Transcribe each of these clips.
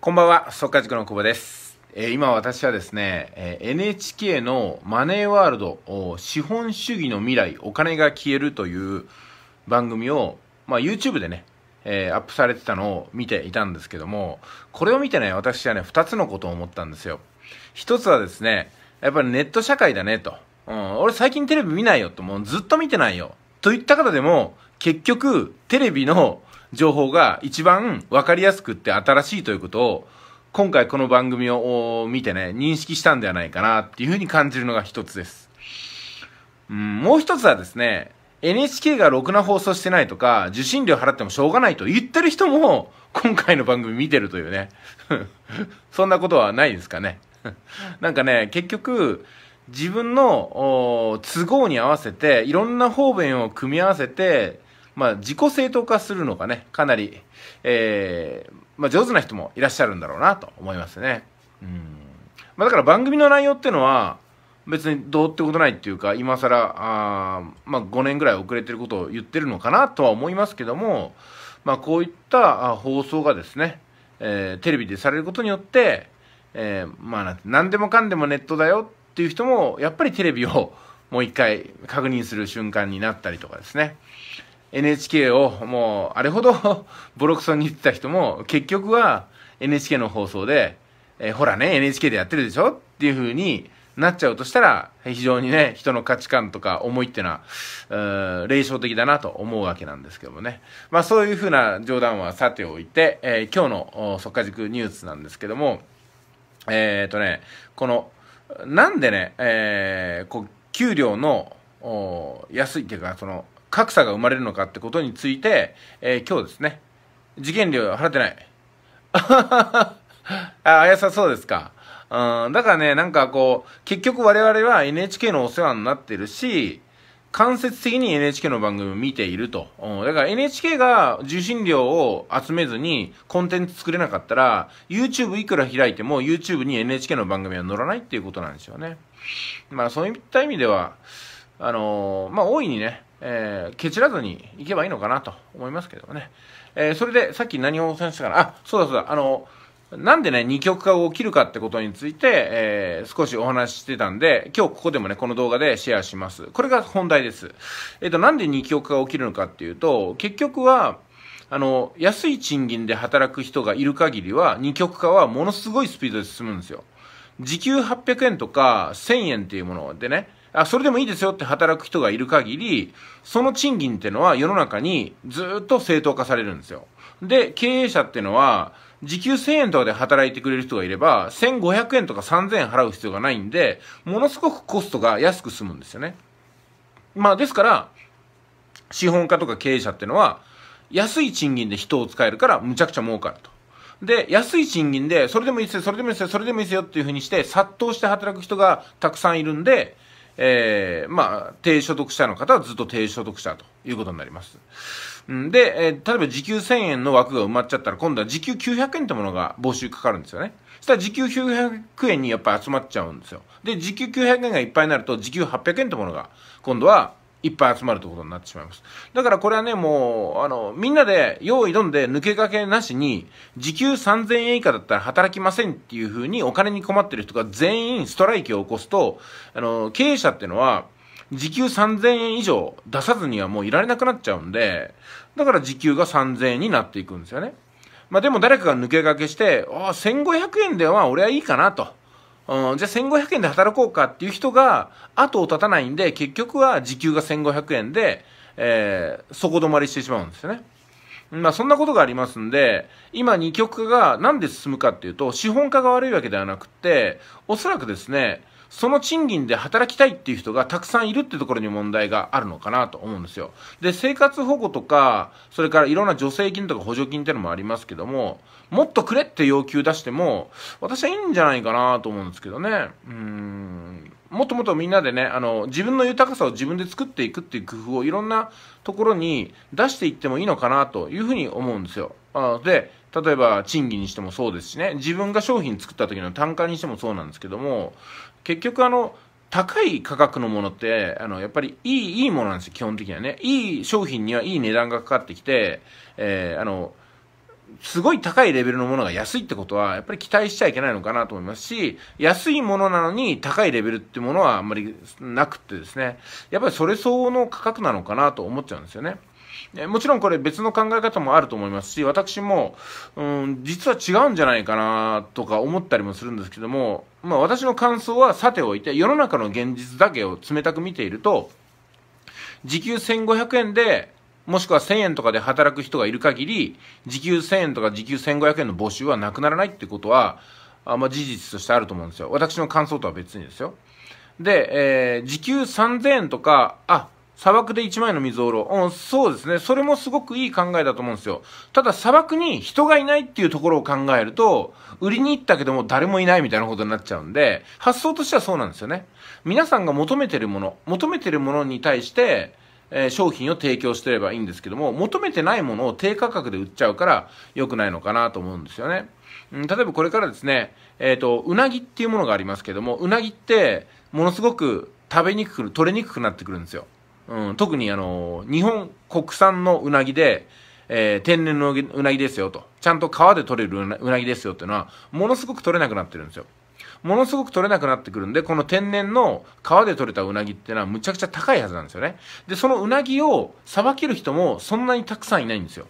こんばんは、速稼塾の久保です。えー、今私はですね、えー、NHK のマネーワールド、資本主義の未来、お金が消えるという番組を、まあ、YouTube でね、えー、アップされてたのを見ていたんですけども、これを見てね、私はね、二つのことを思ったんですよ。一つはですね、やっぱりネット社会だねと。うん、俺最近テレビ見ないよと、もうずっと見てないよ。といった方でも、結局、テレビの情報が一番分かりやすくって新しいということを今回この番組を見てね認識したんではないかなっていうふうに感じるのが一つです、うん、もう一つはですね NHK がろくな放送してないとか受信料払ってもしょうがないと言ってる人も今回の番組見てるというね そんなことはないですかね なんかね結局自分の都合に合わせていろんな方便を組み合わせてまあ、自己正当化するのがね、かなり、えー、まあ、上手な人もいらっしゃるんだろうなと思いますね。うん。まあ、だから番組の内容っていうのは、別にどうってことないっていうか、今更、あまあ、5年ぐらい遅れてることを言ってるのかなとは思いますけども、まあ、こういった放送がですね、えー、テレビでされることによって、えー、まあ、何でもかんでもネットだよっていう人も、やっぱりテレビをもう一回確認する瞬間になったりとかですね。NHK をもうあれほど ボロクソに言ってた人も結局は NHK の放送で、えー、ほらね NHK でやってるでしょっていうふうになっちゃうとしたら非常にね人の価値観とか思いっていうのは霊障的だなと思うわけなんですけどもねまあそういうふうな冗談はさておいて、えー、今日の「っか塾ニュース」なんですけどもえっ、とねこのなんでね、えー、こう給料の安いっていうかその格差が生まれるのかってことについて、えー、今日ですね、事件料払ってない。あ、怪さそうですか。うん、だからね、なんかこう、結局我々は NHK のお世話になってるし、間接的に NHK の番組を見ていると。うん、だから NHK が受信料を集めずにコンテンツ作れなかったら、YouTube いくら開いても YouTube に NHK の番組は載らないっていうことなんですよね。まあそういった意味では、あのー、まあ大いにね、えー、蹴散らずにいけばいいのかなと思いますけどね。えー、それで、さっき何をお伝えしたかな。あ、そうだそうだ。あの、なんでね、二極化が起きるかってことについて、えー、少しお話ししてたんで、今日ここでもね、この動画でシェアします。これが本題です。えっ、ー、と、なんで二極化が起きるのかっていうと、結局は、あの、安い賃金で働く人がいる限りは、二極化はものすごいスピードで進むんですよ。時給800円とか1000円っていうものでね、あそれでもいいですよって働く人がいる限りその賃金っていうのは世の中にずっと正当化されるんですよで経営者っていうのは時給1000円とかで働いてくれる人がいれば1500円とか3000円払う必要がないんでものすごくコストが安く済むんですよねまあですから資本家とか経営者っていうのは安い賃金で人を使えるからむちゃくちゃ儲かるとで、安い賃金で、それでもいいですよ、それでもいいですよ、それでもいいですよっていうふうにして、殺到して働く人がたくさんいるんで、えー、まあ、低所得者の方はずっと低所得者ということになります。で、えー、例えば時給1000円の枠が埋まっちゃったら、今度は時給900円ってものが募集かかるんですよね。そしたら時給900円にやっぱり集まっちゃうんですよ。で、時給900円がいっぱいになると、時給800円ってものが、今度はいっぱい集まるということになってしまいます。だからこれはね、もう、あの、みんなで用意どんで抜け駆けなしに、時給3000円以下だったら働きませんっていうふうにお金に困ってる人が全員ストライキを起こすと、あの、経営者っていうのは、時給3000円以上出さずにはもういられなくなっちゃうんで、だから時給が3000円になっていくんですよね。まあでも誰かが抜け駆けして、ああ、1500円では俺はいいかなと。じゃあ1500円で働こうかっていう人が後を絶たないんで結局は時給が1500円で、えー、底止まりしてしまうんですよね。まあそんなことがありますんで、今二極化がなんで進むかっていうと、資本化が悪いわけではなくて、おそらくですね、その賃金で働きたいっていう人がたくさんいるってところに問題があるのかなと思うんですよ。で、生活保護とか、それからいろんな助成金とか補助金っていうのもありますけども、もっとくれって要求出しても、私はいいんじゃないかなと思うんですけどね。うん。もっともっとみんなでね、あの、自分の豊かさを自分で作っていくっていう工夫をいろんなところに出していってもいいのかなというふうに思うんですよ。あで、例えば賃金にしてもそうですしね、自分が商品作った時の単価にしてもそうなんですけども、結局あの高い価格のものってあのやっぱりいいいいものなんですよ基本的にはねいい商品にはいい値段がかかってきて、えー、あのすごい高いレベルのものが安いってことは、やっぱり期待しちゃいけないのかなと思いますし、安いものなのに高いレベルってものはあんまりなくてですね、やっぱりそれ相応の価格なのかなと思っちゃうんですよね。えもちろんこれ別の考え方もあると思いますし、私も、うん、実は違うんじゃないかなとか思ったりもするんですけども、まあ私の感想はさておいて、世の中の現実だけを冷たく見ていると、時給1500円で、もしくは1000円とかで働く人がいる限り、時給1000円とか時給1500円の募集はなくならないってことは、あまあ、事実としてあると思うんですよ。私の感想とは別にですよ。で、えー、時給3000円とか、あ、砂漠で1枚の水をろう。うん、そうですね。それもすごくいい考えだと思うんですよ。ただ砂漠に人がいないっていうところを考えると、売りに行ったけども誰もいないみたいなことになっちゃうんで、発想としてはそうなんですよね。皆さんが求めてるもの、求めてるものに対して、えー、商品を提供してればいいんですけども、求めてないものを低価格で売っちゃうから良くないのかなと思うんですよね。うん、例えばこれからですね、えっ、ー、と、うなぎっていうものがありますけども、うなぎって、ものすごく食べにくく、取れにくくなってくるんですよ。うん、特にあの、日本国産のうなぎで、えー、天然のうなぎですよと、ちゃんと皮で取れるうなぎですよっていうのは、ものすごく取れなくなってるんですよ。ものすごく取れなくなってくるんで、この天然の皮で取れたうなぎってのはむちゃくちゃ高いはずなんですよね。で、そのうなぎをさばける人もそんなにたくさんいないんですよ。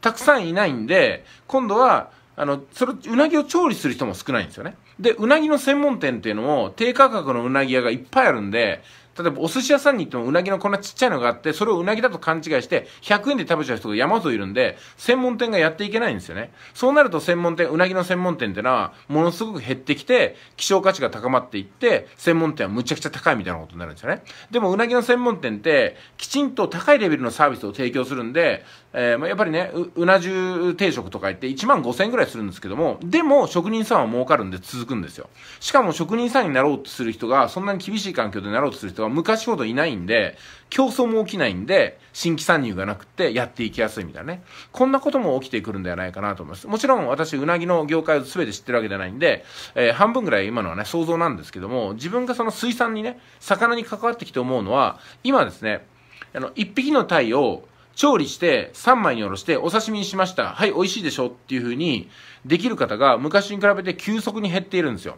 たくさんいないんで、今度は、あの、それ、うなぎを調理する人も少ないんですよね。で、うなぎの専門店っていうのも、低価格のうなぎ屋がいっぱいあるんで、例えばお寿司屋さんに行ってもうなぎのこんなちっちゃいのがあって、それをうなぎだと勘違いして、100円で食べちゃう人が山ほどいるんで、専門店がやっていけないんですよね。そうなると専門店、うなぎの専門店ってのは、ものすごく減ってきて、希少価値が高まっていって、専門店はむちゃくちゃ高いみたいなことになるんですよね。でもうなぎの専門店って、きちんと高いレベルのサービスを提供するんで、えー、まあ、やっぱりねうな重定食とか言って1万5000円ぐらいするんですけどもでも職人さんは儲かるんで続くんですよしかも職人さんになろうとする人がそんなに厳しい環境でなろうとする人が昔ほどいないんで競争も起きないんで新規参入がなくてやっていきやすいみたいなねこんなことも起きてくるんではないかなと思いますもちろん私うなぎの業界を全て知ってるわけじゃないんで、えー、半分ぐらい今のはね想像なんですけども自分がその水産にね魚に関わってきて思うのは今ですねあの1匹の鯛を調理して3枚におろしてお刺身にしました。はい、美味しいでしょっていう風にできる方が昔に比べて急速に減っているんですよ。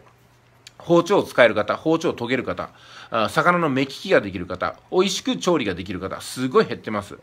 包丁を使える方、包丁を研げる方、魚の目利きができる方、美味しく調理ができる方、すごい減ってます。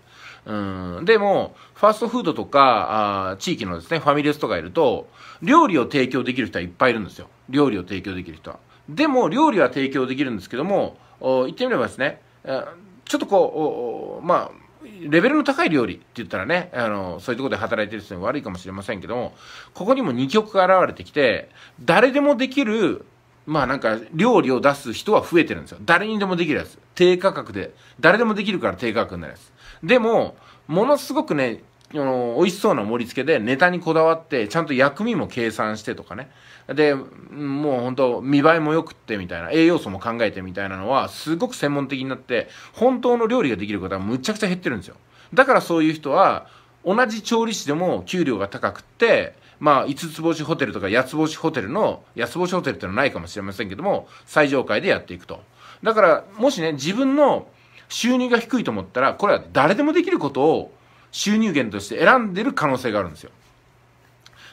うん。でも、ファーストフードとか、あ地域のですね、ファミレスとかいると、料理を提供できる人はいっぱいいるんですよ。料理を提供できる人は。でも、料理は提供できるんですけども、言ってみればですね、ちょっとこう、まあ、レベルの高い料理って言ったらね、あの、そういうとこで働いてる人に悪いかもしれませんけども、ここにも2極が現れてきて、誰でもできる、まあなんか、料理を出す人は増えてるんですよ。誰にでもできるやつ。低価格で。誰でもできるから低価格になるやつ。でも、ものすごくね、あの、美味しそうな盛り付けでネタにこだわって、ちゃんと薬味も計算してとかね。で、もう本当見栄えも良くってみたいな、栄養素も考えてみたいなのは、すごく専門的になって、本当の料理ができる方はむちゃくちゃ減ってるんですよ。だからそういう人は、同じ調理師でも給料が高くって、まあ、五つ星ホテルとか八つ星ホテルの、八つ星ホテルってのはないかもしれませんけども、最上階でやっていくと。だから、もしね、自分の収入が低いと思ったら、これは誰でもできることを収入源として選んでる可能性があるんですよ。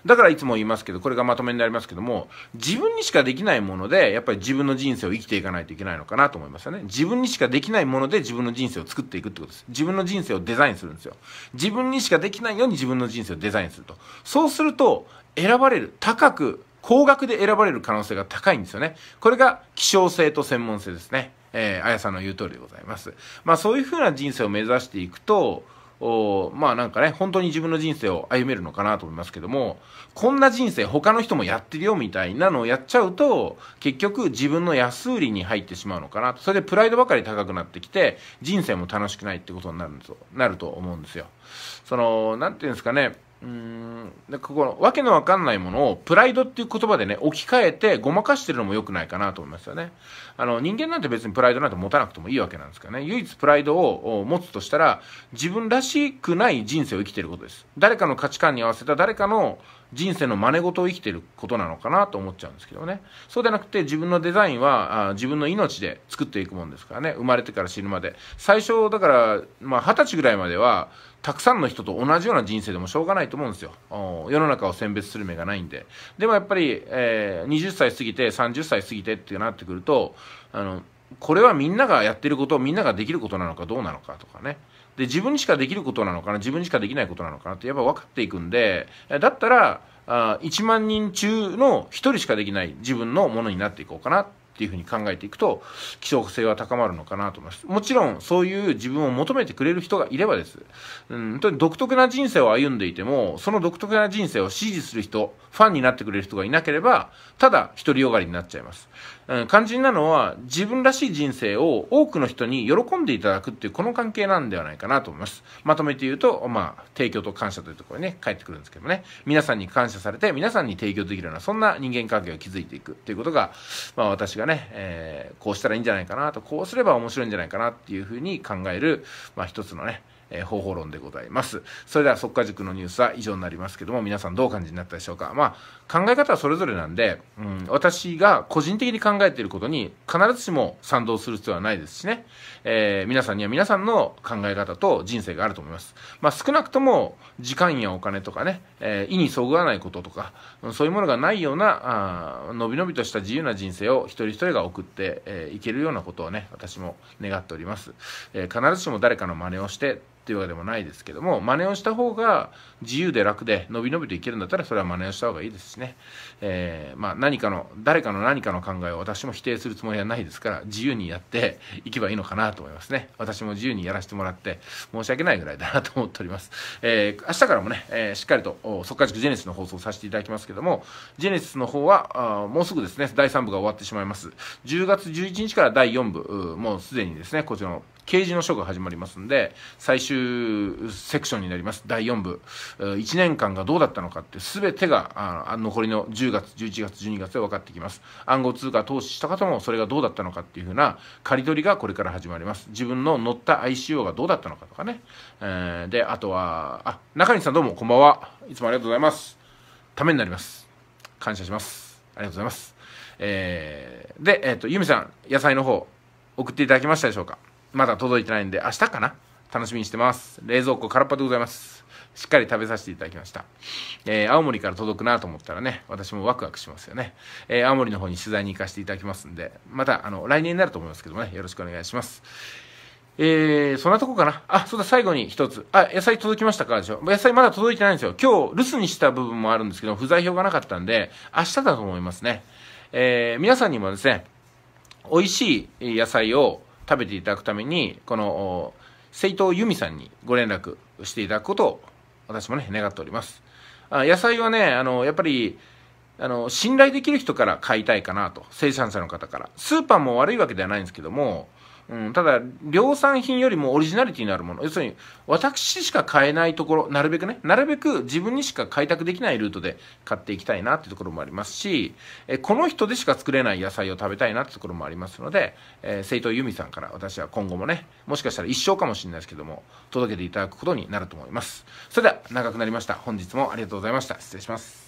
だからいつも言いますけど、これがまとめになりますけども、自分にしかできないもので、やっぱり自分の人生を生きていかないといけないのかなと思いますよね。自分にしかできないもので自分の人生を作っていくってことです。自分の人生をデザインするんですよ。自分にしかできないように自分の人生をデザインすると。そうすると、選ばれる、高く、高額で選ばれる可能性が高いんですよね。これが希少性と専門性ですね。えー、あやさんの言う通りでございます。まあそういうふうな人生を目指していくと、おまあなんかね、本当に自分の人生を歩めるのかなと思いますけども、こんな人生他の人もやってるよみたいなのをやっちゃうと、結局自分の安売りに入ってしまうのかなと。それでプライドばかり高くなってきて、人生も楽しくないってことになるんですよ。なると思うんですよ。その、なんていうんですかね、うんでここのわけのわかんないものをプライドっていう言葉でね置き換えてごまかしてるのも良くないかなと思いますよねあの人間なんて別にプライドなんて持たなくてもいいわけなんですからね唯一プライドを持つとしたら自分らしくない人生を生きてることです誰かの価値観に合わせた誰かの人生の真似事を生きてることなのかなと思っちゃうんですけどねそうでなくて自分のデザインはあ自分の命で作っていくもんですからね生まれてから死ぬまで最初だからまあ、二十歳ぐらいまではたくさんの人と同じような人生でもしょうがないと思うんですよ。世の中を選別する目がないんで。でもやっぱり、えー、20歳過ぎて、30歳過ぎてってなってくると、あの、これはみんながやってること、みんなができることなのかどうなのかとかね。で、自分にしかできることなのかな、自分にしかできないことなのかなってやっぱ分かっていくんで、だったら、あ1万人中の1人しかできない自分のものになっていこうかなっていうふうに考えていくと希少性は高まるのかなと思いますもちろんそういう自分を求めてくれる人がいればです、うん、本当に独特な人生を歩んでいてもその独特な人生を支持する人ファンになってくれる人がいなければただ独りよがりになっちゃいます肝心なのは自分らしい人生を多くの人に喜んでいただくっていうこの関係なんではないかなと思います。まとめて言うと、まあ、提供と感謝というところにね、返ってくるんですけどね、皆さんに感謝されて皆さんに提供できるようなそんな人間関係を築いていくっていうことが、まあ私がね、えー、こうしたらいいんじゃないかなと、こうすれば面白いんじゃないかなっていうふうに考える、まあ一つのね、えー、方法論でございます。それでは速稼塾のニュースは以上になりますけども、皆さんどうお感じになったでしょうか。まあ、考え方はそれぞれなんで、うん、私が個人的に考えていることに必ずしも賛同する必要はないですしね、えー、皆さんには皆さんの考え方と人生があると思います。まあ、少なくとも時間やお金とかね、えー、意にそぐわないこととか、そういうものがないような、あのびのびとした自由な人生を一人一人が送って、えいけるようなことをね、私も願っております。え必ずしも誰かの真似をして、っていうわけでもないですけども真似をした方が自由で楽で伸び伸びといけるんだったらそれは真似をした方がいいですしね、えー、まあ、何かの誰かの何かの考えを私も否定するつもりはないですから自由にやっていけばいいのかなと思いますね私も自由にやらせてもらって申し訳ないぐらいだなと思っております、えー、明日からもね、えー、しっかりと即可塾ジェネシスの放送させていただきますけどもジェネシスの方はもうすぐですね第3部が終わってしまいます10月11日から第4部もうすでにですねこちらの刑事の書が始まりますんで最終集セクションになります第4部1年間がどうだったのかって全てがあ残りの10月11月12月で分かってきます暗号通貨投資した方もそれがどうだったのかっていうふうな刈り取りがこれから始まります自分の乗った ICO がどうだったのかとかね、えであとはあ中西さんどうもこんばんはいつもありがとうございますためになります感謝しますありがとうございますえー、で、えっ、ー、と、ゆみさん、野菜の方、送っていただきましたでしょうかまだ届いてないんで、明日かな楽しみにしてます。冷蔵庫空っぱでございます。しっかり食べさせていただきました。えー、青森から届くなと思ったらね、私もワクワクしますよね。えー、青森の方に取材に行かせていただきますんで、また、あの、来年になると思いますけどもね、よろしくお願いします。えー、そんなとこかな。あ、そうだ、最後に一つ。あ、野菜届きましたかでしょ。野菜まだ届いてないんですよ。今日、留守にした部分もあるんですけど、不在票がなかったんで、明日だと思いますね。えー、皆さんにもですね、美味しい野菜を食べていただくために、この、斉藤由美さんにご連絡していただくことを私もね、願っております。あ野菜はね、あの、やっぱり、あの、信頼できる人から買いたいかなと、生産者の方から。スーパーも悪いわけではないんですけども、うん、ただ、量産品よりもオリジナリティのあるもの。要するに、私しか買えないところ、なるべくね、なるべく自分にしか開拓できないルートで買っていきたいなっていうところもありますし、えこの人でしか作れない野菜を食べたいなってところもありますので、えー、生徒由美さんから私は今後もね、もしかしたら一生かもしれないですけども、届けていただくことになると思います。それでは、長くなりました。本日もありがとうございました。失礼します。